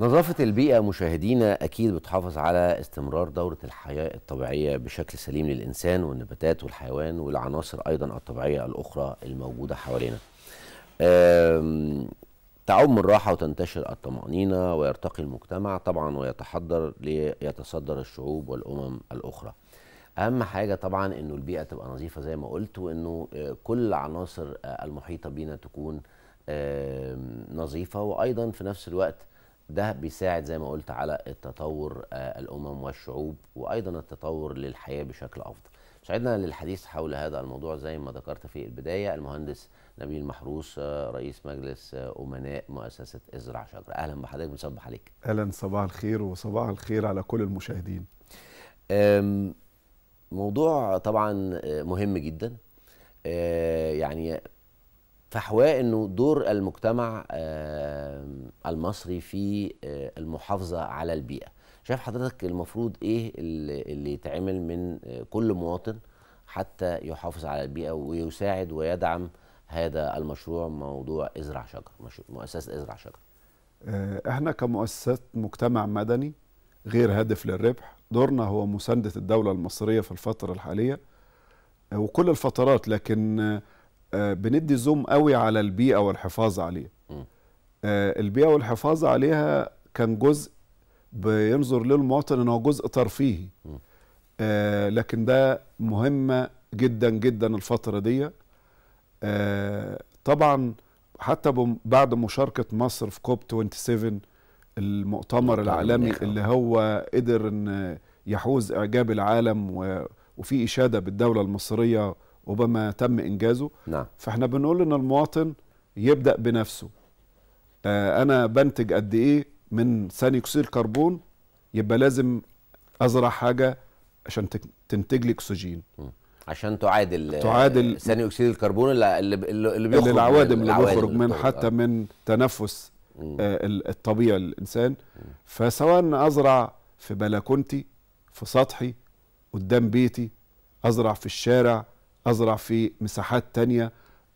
نظافة البيئة مشاهدينا أكيد بتحافظ على استمرار دورة الحياة الطبيعية بشكل سليم للإنسان والنباتات والحيوان والعناصر أيضا الطبيعية الأخرى الموجودة حوالينا تعم الراحة وتنتشر الطمأنينة ويرتقي المجتمع طبعا ويتحضر ليتصدر الشعوب والأمم الأخرى أهم حاجة طبعا أنه البيئة تبقى نظيفة زي ما قلت وأنه كل العناصر المحيطة بينا تكون نظيفة وأيضا في نفس الوقت ده بيساعد زي ما قلت على التطور آه، الامم والشعوب وايضا التطور للحياه بشكل افضل. سعدنا للحديث حول هذا الموضوع زي ما ذكرت في البدايه المهندس نبيل محروس آه، رئيس مجلس آه، امناء مؤسسه ازرع شجر اهلا بحضرتك بنصبح عليك. اهلا صباح الخير وصباح الخير على كل المشاهدين. موضوع طبعا مهم جدا يعني فحواء انه دور المجتمع المصري في آه، المحافظه على البيئه شايف حضرتك المفروض ايه اللي يتعمل من آه، كل مواطن حتى يحافظ على البيئه ويساعد ويدعم هذا المشروع موضوع ازرع شجر مؤسسه ازرع شجر آه، احنا كمؤسسات مجتمع مدني غير هادف للربح دورنا هو مسانده الدوله المصريه في الفتره الحاليه وكل الفترات لكن آه، بندي زوم قوي على البيئه والحفاظ عليها آه، البيئه والحفاظ عليها كان جزء بينظر له المواطن ان هو جزء ترفيهي آه، لكن ده مهمه جدا جدا الفتره دي طبعا حتى بعد مشاركه مصر في كوب 27 المؤتمر العالمي اللي هو قدر ان يحوز اعجاب العالم وفي اشاده بالدوله المصريه وبما تم انجازه نعم. فاحنا بنقول ان المواطن يبدا بنفسه آه انا بنتج قد ايه من ثاني اكسيد الكربون يبقى لازم ازرع حاجه عشان تنتج لي اكسجين عشان تعادل آه، تعادل ثاني اكسيد الكربون اللي اللي بيخرج العوادم اللي بيخرج من حتى من تنفس آه الطبيعي للانسان فسواء ازرع في بلكونتي في سطحي قدام بيتي ازرع في الشارع ازرع في مساحات تانية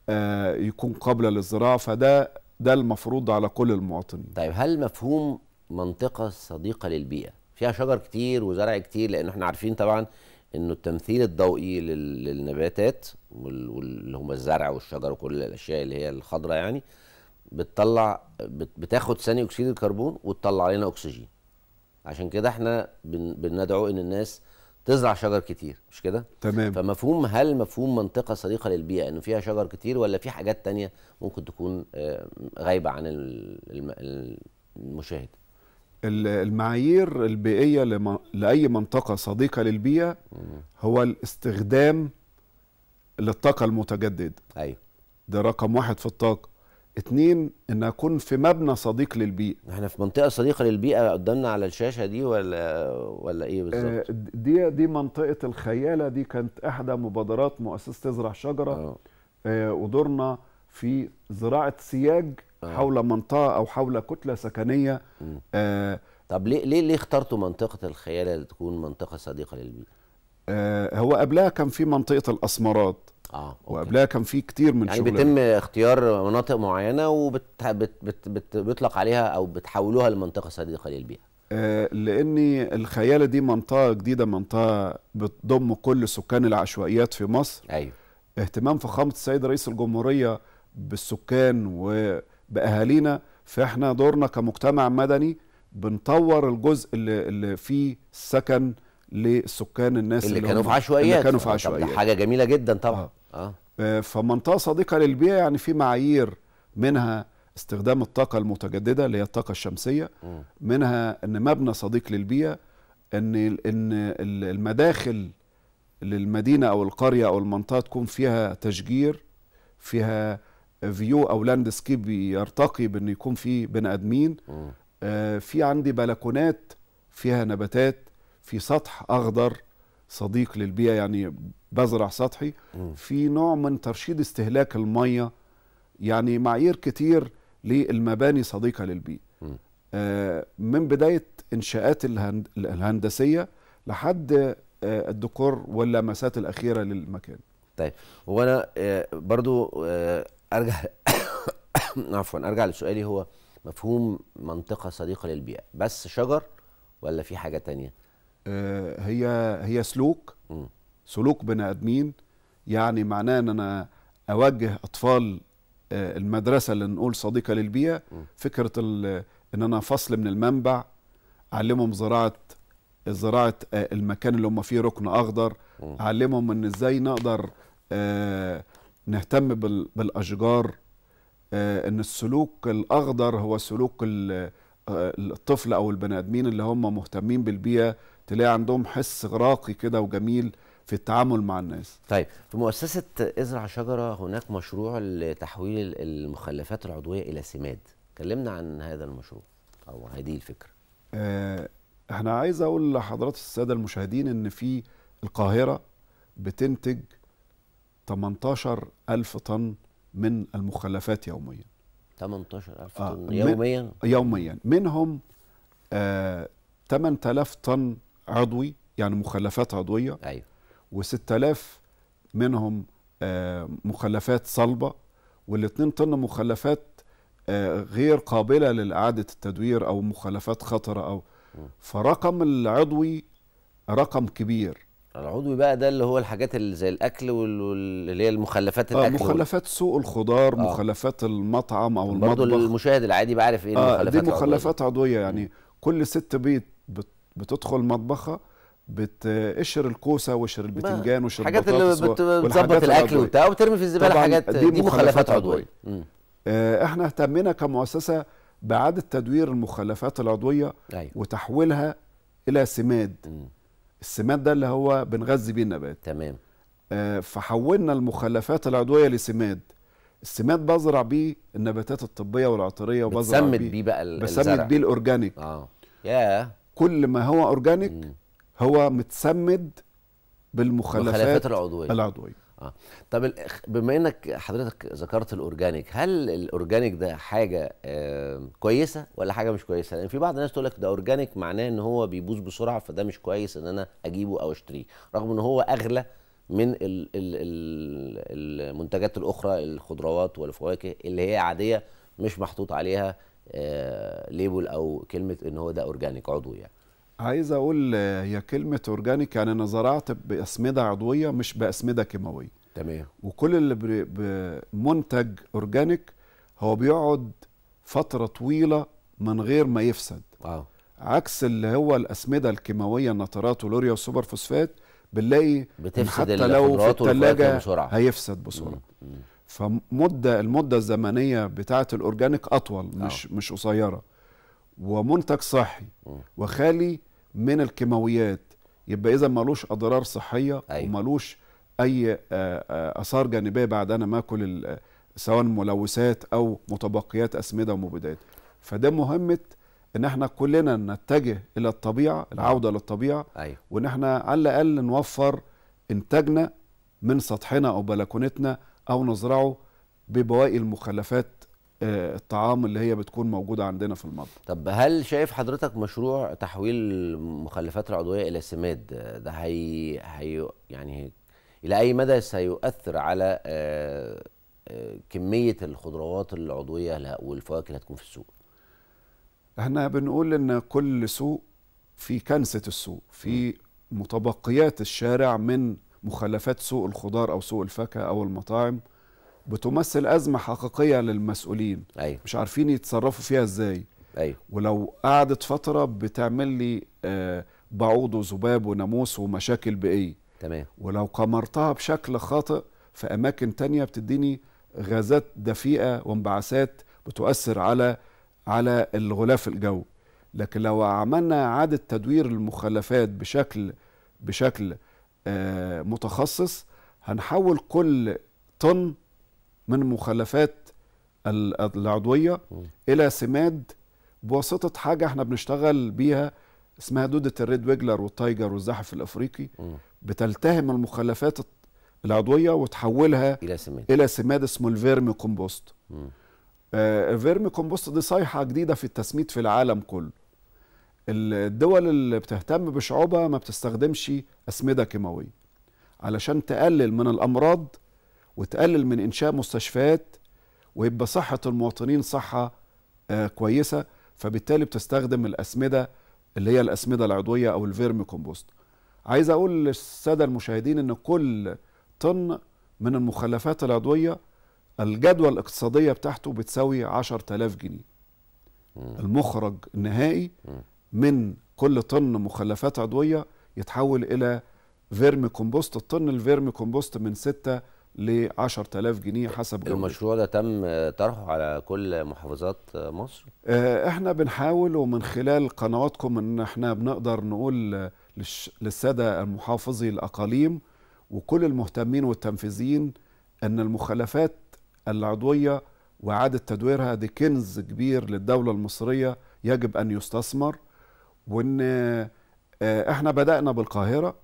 آه، يكون قابله للزراعه فده ده المفروض على كل المواطنين طيب هل مفهوم منطقه صديقه للبيئه فيها شجر كتير وزرع كتير لان احنا عارفين طبعا انه التمثيل الضوئي للنباتات واللي هم الزرع والشجر وكل الاشياء اللي هي الخضراء يعني بتطلع بتاخد ثاني اكسيد الكربون وتطلع علينا اكسجين عشان كده احنا بندعو ان الناس تزرع شجر كتير مش كده تمام فمفهوم هل مفهوم منطقه صديقه للبيئه انه فيها شجر كتير ولا في حاجات تانية ممكن تكون آه، غايبه عن المشاهد المعايير البيئيه لاي منطقه صديقه للبيئه هو الاستخدام للطاقه المتجدد ايوه ده رقم واحد في الطاقه اتنين ان اكون في مبنى صديق للبيئه احنا في منطقه صديقه للبيئه قدامنا على الشاشه دي ولا ولا ايه بالظبط آه، دي دي منطقه الخياله دي كانت احدى مبادرات مؤسسه تزرع شجره أوه. آه، ودورنا في زراعه سياج أوه. حول منطقه او حول كتله سكنيه آه طب ليه ليه ليه اخترتوا منطقه الخياله تكون منطقه صديقه للبيئه آه، هو قبلها كان في منطقه الاسمرات اه وقبلها كان في كتير من يعني بيتم اختيار مناطق معينه وبيطلق بت بت بت بيطلق عليها او بتحولوها لمنطقه سديد قليل بيها آه لان الخياله دي منطقه جديده منطقه بتضم كل سكان العشوائيات في مصر ايوه اهتمام فخامه السيد رئيس الجمهوريه بالسكان وباهالينا فاحنا دورنا كمجتمع مدني بنطور الجزء اللي, اللي فيه سكن لسكان الناس اللي, اللي كانوا في عشوائيات اللي كانوا في عشوائيات حاجه جميله جدا طبعا آه. اه, آه، فمنطقه صديقه للبيئه يعني في معايير منها استخدام الطاقه المتجدده اللي هي الطاقه الشمسيه م. منها ان مبنى صديق للبيئه ان ان المداخل للمدينه او القريه او المنطقه تكون فيها تشجير فيها فيو او لاندسكيب يرتقي بان يكون في بني ادمين آه في عندي بلكونات فيها نباتات في سطح اخضر صديق للبيئه يعني بزرع سطحي في نوع من ترشيد استهلاك الميه يعني معايير كتير للمباني صديقه للبيئه آه من بدايه انشاءات الهند... الهندسيه لحد آه الديكور واللمسات الاخيره للمكان طيب هو انا آه برضو آه، ارجع عفوا ارجع لسؤالي هو مفهوم منطقه صديقه للبيئه بس شجر ولا في حاجه تانية آه، هي هي سلوك سلوك بني ادمين يعني معناه ان انا اوجه اطفال آه، المدرسه اللي نقول صديقه للبيئه فكره ان انا فصل من المنبع اعلمهم زراعه زراعه آه، المكان اللي هم فيه ركن اخضر اعلمهم ان ازاي نقدر آه، نهتم بالاشجار ان السلوك الاخضر هو سلوك الطفل او البني ادمين اللي هم مهتمين بالبيئه تلاقي عندهم حس راقي كده وجميل في التعامل مع الناس طيب في مؤسسه ازرع شجره هناك مشروع لتحويل المخلفات العضويه الى سماد كلمنا عن هذا المشروع او هذه الفكره آه احنا عايز اقول لحضرات الساده المشاهدين ان في القاهره بتنتج 18 ألف طن من المخلفات يوميا 18 ألف آه، طن آه يوميا يوميا منهم آه 8000 طن عضوي يعني مخلفات عضوية أيوة. و6000 منهم آه، مخلفات صلبه وال2 طن مخلفات آه، غير قابله لاعاده التدوير او مخلفات خطره او فرقم العضوي رقم كبير العضوي بقى ده اللي هو الحاجات اللي زي الاكل واللي هي المخلفات آه، الاكل آه مخلفات سوق الخضار آه مخلفات المطعم او المطبخ برضه المشاهد العادي بعرف ايه المخلفات دي مخلفات عضويه, عضوية يعني م. كل ست بيت بتدخل مطبخها بتقشر الكوسه وقشر البتنجان وقشر الحاجات اللي بتظبط الاكل وبتاع وترمي في الزباله حاجات دي, مخلفات عضويه آه، احنا اهتمينا كمؤسسه باعاده تدوير المخلفات العضويه أيوة. وتحويلها الى سماد م. السماد ده اللي هو بنغذي بيه النبات تمام آه فحولنا المخلفات العضويه لسماد السماد بزرع بيه النباتات الطبيه والعطريه وبزرع بيه بيه بقى الزرع بسمد بيه الاورجانيك اه ياه كل ما هو اورجانيك م. هو متسمد بالمخالفات العضويه العضويه اه طب بما انك حضرتك ذكرت الاورجانيك هل الاورجانيك ده حاجه آه كويسه ولا حاجه مش كويسه لان يعني في بعض الناس تقول لك ده اورجانيك معناه ان هو بيبوظ بسرعه فده مش كويس ان انا اجيبه او اشتريه رغم ان هو اغلى من الـ الـ الـ المنتجات الاخرى الخضروات والفواكه اللي هي عاديه مش محطوط عليها آه ليبل او كلمه ان هو ده اورجانيك عضوي يعني عايز اقول هي كلمه اورجانيك يعني انا زرعت باسمده عضويه مش باسمده كيماويه تمام وكل اللي بمنتج اورجانيك هو بيقعد فتره طويله من غير ما يفسد آه. عكس اللي هو الاسمده الكيماويه النترات ولوريا والسوبر فوسفات بنلاقي حتى لو في الثلاجه هيفسد بسرعه مم. مم. فمده المده الزمنيه بتاعه الاورجانيك اطول مش أوه. مش قصيره ومنتج صحي وخالي من الكيماويات يبقى اذا ملوش اضرار صحيه أيوة. وملوش اي آه، آه، اثار جانبيه بعد انا ما اكل آه، سواء ملوثات او متبقيات اسمده ومبيدات فده مهمه ان احنا كلنا نتجه الى الطبيعه العوده للطبيعه أيوة. وان احنا على الاقل نوفر انتاجنا من سطحنا او بلكونتنا او نزرعه ببواقي المخلفات آه، الطعام اللي هي بتكون موجوده عندنا في المطبخ. طب هل شايف حضرتك مشروع تحويل المخلفات العضويه الى سماد ده هي, هي يعني الى اي مدى سيؤثر على آه، آه، كميه الخضروات العضويه والفواكه اللي هتكون في السوق؟ احنا بنقول ان كل سوق في كنسه السوق، في متبقيات الشارع من مخلفات سوق الخضار او سوق الفاكهه او المطاعم بتمثل أزمة حقيقية للمسؤولين أيوة. مش عارفين يتصرفوا فيها إزاي أيوة. ولو قعدت فترة بتعمل لي آه، بعوض وذباب وناموس ومشاكل بإيه تمام ولو قمرتها بشكل خاطئ في أماكن تانية بتديني غازات دفيئة وانبعاثات بتؤثر على على الغلاف الجوي لكن لو عملنا إعادة تدوير المخلفات بشكل بشكل آه، متخصص هنحول كل طن من مخلفات العضويه الى سماد بواسطه حاجه احنا بنشتغل بيها اسمها دوده الريد ويجلر والتايجر والزحف الافريقي بتلتهم المخلفات العضويه وتحولها الى سماد الى سماد اسمه الفيرمي كومبوست آه الفيرمي كومبوست دي صيحه جديده في التسميد في العالم كله الدول اللي بتهتم بشعوبها ما بتستخدمش اسمده كيماويه علشان تقلل من الامراض وتقلل من انشاء مستشفيات ويبقى صحه المواطنين صحه آه، كويسه فبالتالي بتستخدم الاسمده اللي هي الاسمده العضويه او الفيرمي كومبوست عايز اقول للساده المشاهدين ان كل طن من المخلفات العضويه الجدوى الاقتصاديه بتاعته بتساوي 10000 جنيه المخرج النهائي من كل طن مخلفات عضويه يتحول الى فيرمي كومبوست الطن الفيرمي كومبوست من 6 ل 10000 جنيه حسب جودته. المشروع ده تم طرحه على كل محافظات مصر؟ آه، احنا بنحاول ومن خلال قنواتكم ان احنا بنقدر نقول للساده المحافظي الاقاليم وكل المهتمين والتنفيذيين ان المخالفات العضويه واعاده تدويرها دي كنز كبير للدوله المصريه يجب ان يستثمر وان آه، احنا بدانا بالقاهره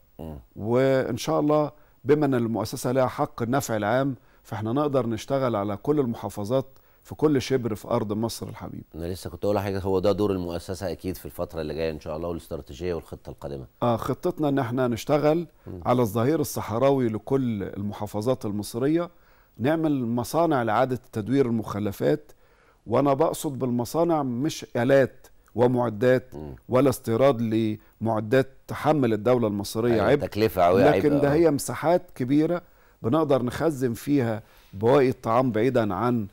وان شاء الله بما ان المؤسسه لها حق النفع العام فاحنا نقدر نشتغل على كل المحافظات في كل شبر في ارض مصر الحبيبه. انا لسه كنت اقول حاجه هو ده دور المؤسسه اكيد في الفتره اللي جايه ان شاء الله والاستراتيجيه والخطه القادمه. اه خطتنا ان احنا نشتغل م. على الظهير الصحراوي لكل المحافظات المصريه نعمل مصانع لاعاده تدوير المخلفات وانا بقصد بالمصانع مش الات ومعدات ولا استيراد لمعدات تحمل الدولة المصرية أيوة، عبء تكلفة لكن عبء. ده آه. هي مساحات كبيرة بنقدر نخزن فيها بواقي الطعام بعيدا عن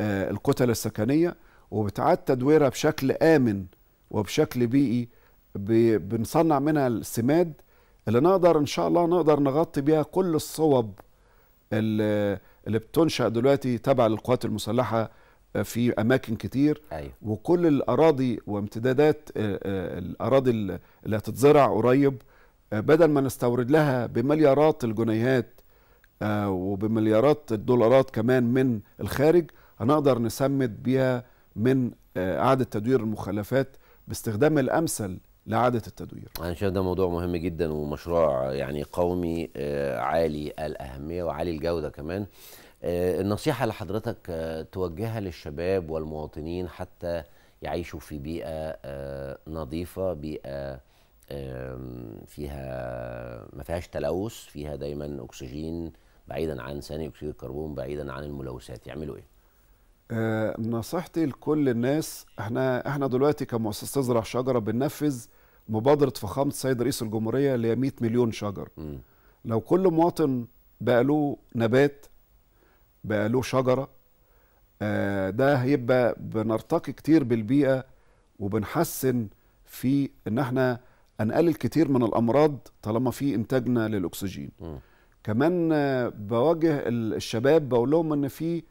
آه، الكتل السكنية وبتعاد تدويرها بشكل آمن وبشكل بيئي بنصنع منها السماد اللي نقدر إن شاء الله نقدر نغطي بيها كل الصوب اللي بتنشأ دلوقتي تبع للقوات المسلحة آه، في اماكن كتير أيوة. وكل الاراضي وامتدادات آه، آه، الاراضي اللي هتتزرع قريب بدل ما نستورد لها بمليارات الجنيهات وبمليارات الدولارات كمان من الخارج هنقدر نسمد بيها من اعاده تدوير المخلفات باستخدام الامثل لإعادة التدوير أنا شايف ده موضوع مهم جدا ومشروع يعني قومي عالي الأهمية وعالي الجودة كمان آه، النصيحة اللي حضرتك آه، توجهها للشباب والمواطنين حتى يعيشوا في بيئة آه، نظيفة بيئة فيها ما فيهاش تلوث فيها دايما أكسجين بعيدا عن ثاني أكسيد الكربون بعيدا عن الملوثات يعملوا إيه؟ نصيحتي لكل الناس احنا احنا دلوقتي كمؤسسه تزرع شجره بننفذ مبادره فخامه السيد رئيس الجمهوريه اللي هي 100 مليون شجر م. لو كل مواطن بقى له نبات بقى له شجره آه، ده هيبقى بنرتقي كتير بالبيئه وبنحسن في ان احنا انقلل كتير من الامراض طالما في انتاجنا للاكسجين م. كمان بواجه الشباب بقول لهم ان في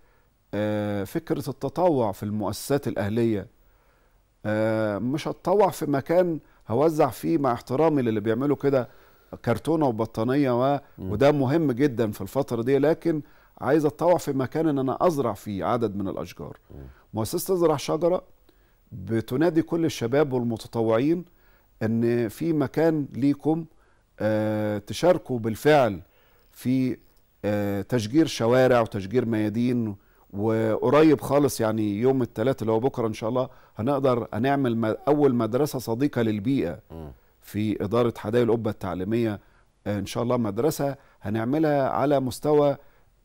آه، فكره التطوع في المؤسسات الاهليه آه، مش هتطوع في مكان هوزع فيه مع احترامي للي بيعملوا كده كرتونه وبطانيه و... وده مهم جدا في الفتره دي لكن عايز اتطوع في مكان ان انا ازرع فيه عدد من الاشجار مؤسسه تزرع شجره بتنادي كل الشباب والمتطوعين ان في مكان ليكم آه، تشاركوا بالفعل في آه، تشجير شوارع وتشجير ميادين وقريب خالص يعني يوم الثلاثاء اللي هو بكره ان شاء الله هنقدر هنعمل اول مدرسه صديقه للبيئه في اداره حدائق القبه التعليميه آه، ان شاء الله مدرسه هنعملها على مستوى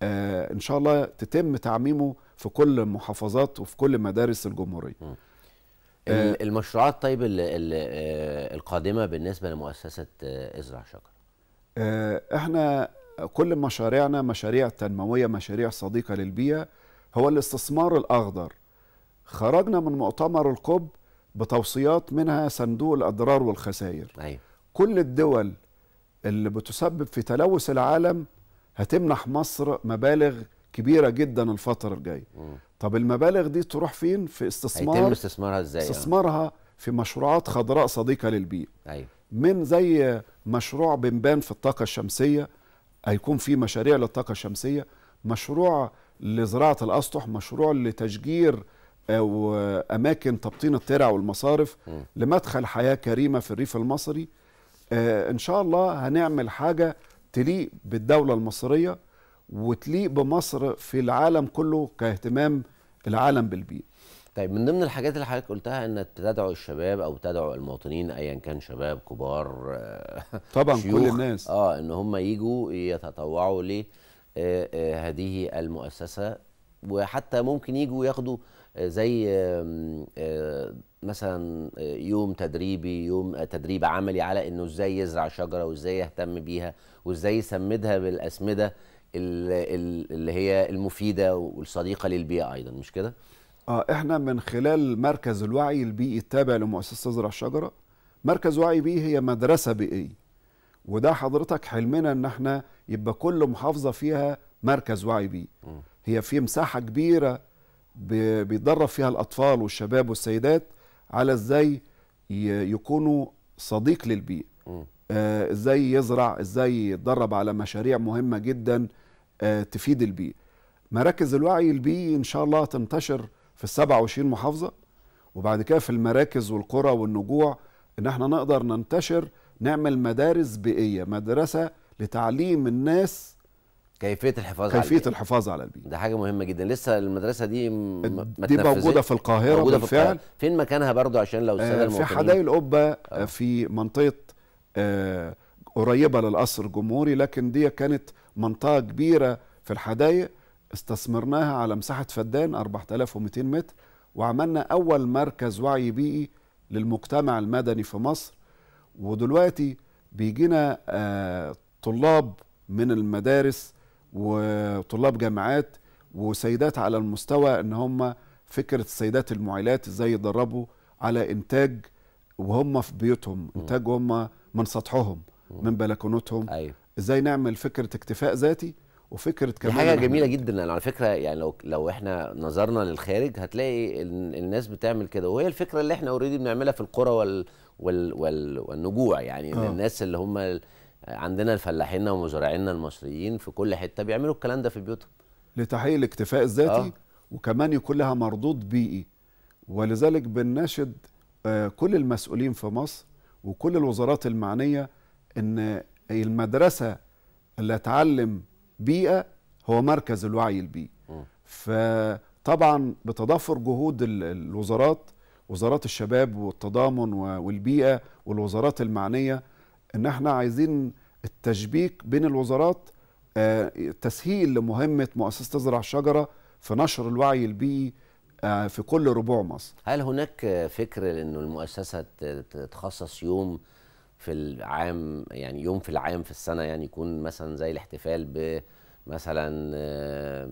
آه، ان شاء الله تتم تعميمه في كل المحافظات وفي كل مدارس الجمهوريه آه، المشروعات طيب آه، القادمه بالنسبه لمؤسسه ازرع شجر احنا كل مشاريعنا مشاريع تنمويه مشاريع صديقه للبيئه هو الاستثمار الاخضر خرجنا من مؤتمر الكوب بتوصيات منها صندوق الاضرار والخسائر أيوة. كل الدول اللي بتسبب في تلوث العالم هتمنح مصر مبالغ كبيره جدا الفتره الجايه طب المبالغ دي تروح فين في استثمار هيتم استثمارها ازاي يعني؟ استثمارها في مشروعات خضراء صديقه للبيئه ايوه من زي مشروع بنبان في الطاقه الشمسيه هيكون في مشاريع للطاقه الشمسيه مشروع لزراعه الاسطح مشروع لتشجير او آه، اماكن تبطين الترع والمصارف م. لمدخل حياه كريمه في الريف المصري آه ان شاء الله هنعمل حاجه تليق بالدولة المصرية وتليق بمصر في العالم كله كاهتمام العالم بالبيئة طيب من ضمن الحاجات اللي حضرتك قلتها ان تدعو الشباب او تدعو المواطنين ايا كان شباب كبار آه، طبعا كل الناس اه ان هم يجوا يتطوعوا ل هذه المؤسسه وحتى ممكن يجوا ياخدوا آه، زي آه، مثلا آه، يوم تدريبي يوم تدريب عملي على انه ازاي يزرع شجره وازاي يهتم بيها وازاي يسمدها بالاسمده اللي هي المفيده والصديقه للبيئه ايضا مش كده؟ اه احنا من خلال مركز الوعي البيئي التابع لمؤسسه تزرع شجره مركز وعي بيئي هي مدرسه بيئيه وده حضرتك حلمنا ان احنا يبقى كل محافظه فيها مركز وعي بيه هي في مساحه كبيره بيتدرب فيها الاطفال والشباب والسيدات على ازاي يكونوا صديق للبيئه آه، ازاي يزرع ازاي يتدرب على مشاريع مهمه جدا آه تفيد البيئه مراكز الوعي البيئي ان شاء الله تنتشر في ال 27 محافظه وبعد كده في المراكز والقرى والنجوع ان احنا نقدر ننتشر نعمل مدارس بيئيه مدرسه لتعليم الناس كيفيه الحفاظ كيفيه على الحفاظ على البيئه ده حاجه مهمه جدا لسه المدرسه دي م... دي موجوده في القاهره موجودة بالفعل في القاهرة. فين مكانها برضو عشان لو الساده آه، في حدائق القبه آه، آه. في منطقه آه قريبه للقصر الجمهوري لكن دي كانت منطقه كبيره في الحدائق استثمرناها على مساحه فدان 4200 متر وعملنا اول مركز وعي بيئي للمجتمع المدني في مصر ودلوقتي بيجينا آه، طلاب من المدارس وطلاب جامعات وسيدات على المستوى ان هم فكره السيدات المعيلات ازاي يدربوا على انتاج وهم في بيوتهم انتاج هم من سطحهم من بلكونتهم أيوة. ازاي نعمل فكره اكتفاء ذاتي وفكره كمان حاجه جميله جدا على فكره يعني لو لو احنا نظرنا للخارج هتلاقي الناس بتعمل كده وهي الفكره اللي احنا اوريدي بنعملها في القرى وال وال وال والنجوع يعني آه. الناس اللي هم عندنا الفلاحين ومزارعينا المصريين في كل حته بيعملوا الكلام ده في بيوتهم لتحقيق الاكتفاء الذاتي آه. وكمان يكون لها مردود بيئي ولذلك بنناشد آه، كل المسؤولين في مصر وكل الوزارات المعنيه ان المدرسه اللي تعلم بيئه هو مركز الوعي البيئي فطبعا بتضافر جهود الوزارات وزارات الشباب والتضامن والبيئه والوزارات المعنيه ان احنا عايزين التشبيك بين الوزارات آه، تسهيل لمهمه مؤسسه تزرع شجره في نشر الوعي البيئي آه، في كل ربوع مصر هل هناك فكر انه المؤسسه تخصص يوم في العام يعني يوم في العام في السنه يعني يكون مثلا زي الاحتفال ب مثلا آه،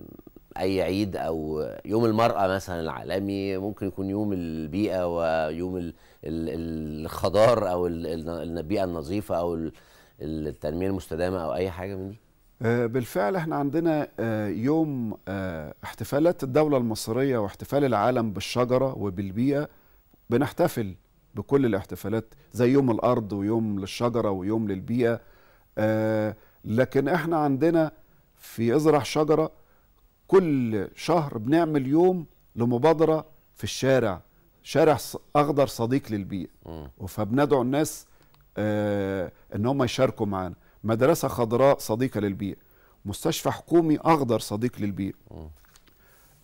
اي عيد او يوم المراه مثلا العالمي ممكن يكون يوم البيئه ويوم الخضار او البيئه النظيفه او التنميه المستدامه او اي حاجه من دي آه، بالفعل احنا عندنا آه، يوم احتفالات الدوله المصريه واحتفال العالم بالشجره وبالبيئه بنحتفل بكل الاحتفالات زي يوم الارض ويوم للشجره ويوم للبيئه آه لكن احنا عندنا في ازرع شجره كل شهر بنعمل يوم لمبادره في الشارع شارع اخضر صديق للبيئه فبندعو الناس آه ان هم يشاركوا معانا مدرسه خضراء صديقه للبيئه مستشفى حكومي اخضر صديق للبيئه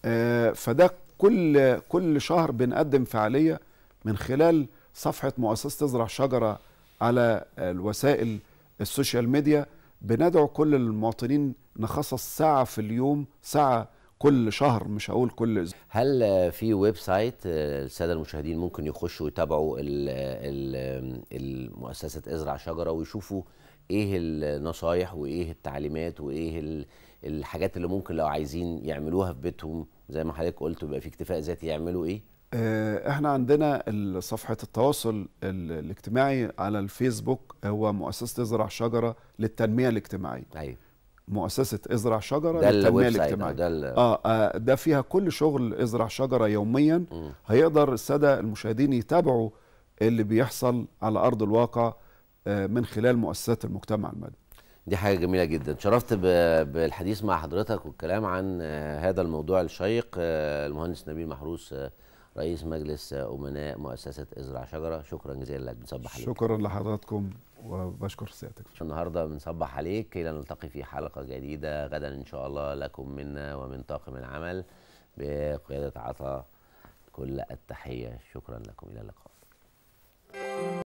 آه فده كل كل شهر بنقدم فعاليه من خلال صفحه مؤسسه تزرع شجره على الوسائل السوشيال ميديا بندعو كل المواطنين نخصص ساعه في اليوم ساعه كل شهر مش هقول كل اسبوع هل في ويب سايت آه، الساده المشاهدين ممكن يخشوا يتابعوا المؤسسه ازرع شجره ويشوفوا ايه النصايح وايه التعليمات وايه الحاجات اللي ممكن لو عايزين يعملوها في بيتهم زي ما حضرتك قلت بيبقى في اكتفاء ذاتي يعملوا ايه آه، احنا عندنا صفحة التواصل الاجتماعي على الفيسبوك هو مؤسسة ازرع شجرة للتنمية الاجتماعية أيوة. مؤسسة ازرع شجرة ده للتنمية الاجتماعية ده, آه, آه ده فيها كل شغل ازرع شجرة يوميا م. هيقدر السادة المشاهدين يتابعوا اللي بيحصل على أرض الواقع آه من خلال مؤسسات المجتمع المدني دي حاجة جميلة جدا شرفت بالحديث مع حضرتك والكلام عن آه، هذا الموضوع الشيق آه، المهندس نبيل محروس آه رئيس مجلس امناء مؤسسه ازرع شجره شكرا جزيلا لك بنصبح عليك شكرا لحضراتكم وبشكر سيادتك النهارده بنصبح عليك الى نلتقي في حلقه جديده غدا ان شاء الله لكم منا ومن طاقم العمل بقياده عطا كل التحيه شكرا لكم الى اللقاء